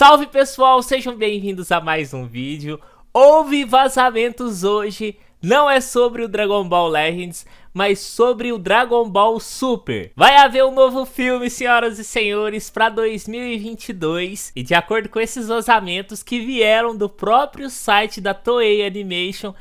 Salve pessoal, sejam bem-vindos a mais um vídeo. Houve vazamentos hoje, não é sobre o Dragon Ball Legends, mas sobre o Dragon Ball Super. Vai haver um novo filme, senhoras e senhores, para 2022, e de acordo com esses vazamentos que vieram do próprio site da Toei Animation,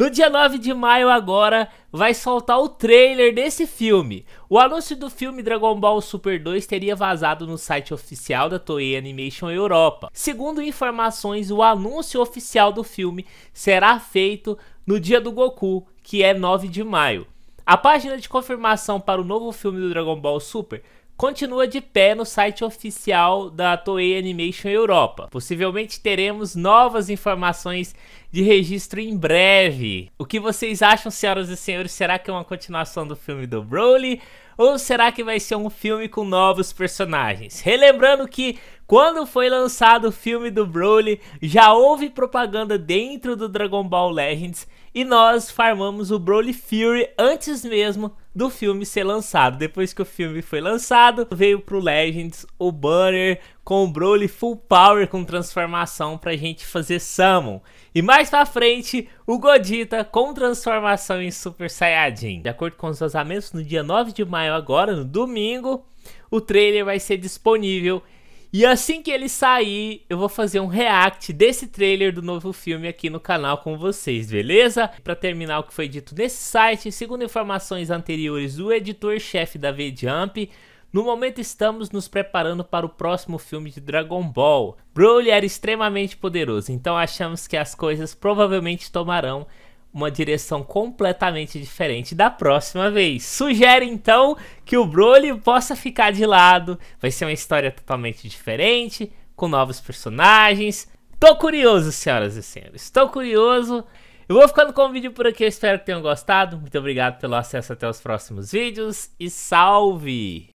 no dia 9 de maio agora vai soltar o trailer desse filme. O anúncio do filme Dragon Ball Super 2 teria vazado no site oficial da Toei Animation Europa. Segundo informações, o anúncio oficial do filme será feito no dia do Goku, que é 9 de maio. A página de confirmação para o novo filme do Dragon Ball Super continua de pé no site oficial da Toei Animation Europa. Possivelmente teremos novas informações de registro em breve. O que vocês acham, senhoras e senhores? Será que é uma continuação do filme do Broly? Ou será que vai ser um filme com novos personagens? Relembrando que quando foi lançado o filme do Broly, já houve propaganda dentro do Dragon Ball Legends e nós farmamos o Broly Fury antes mesmo do filme ser lançado. Depois que o filme foi lançado, veio pro Legends o banner com o Broly Full Power com transformação pra gente fazer Summon. E mais pra frente, o Godita com transformação em Super Saiyajin. De acordo com os vazamentos, no dia 9 de maio agora, no domingo, o trailer vai ser disponível e assim que ele sair, eu vou fazer um react desse trailer do novo filme aqui no canal com vocês, beleza? Para terminar o que foi dito nesse site, segundo informações anteriores do editor-chefe da V-Jump, no momento estamos nos preparando para o próximo filme de Dragon Ball. Broly era extremamente poderoso, então achamos que as coisas provavelmente tomarão uma direção completamente diferente da próxima vez. Sugere então que o Broly possa ficar de lado, vai ser uma história totalmente diferente, com novos personagens. Tô curioso, senhoras e senhores, tô curioso. Eu vou ficando com o vídeo por aqui, eu espero que tenham gostado. Muito obrigado pelo acesso até os próximos vídeos e salve!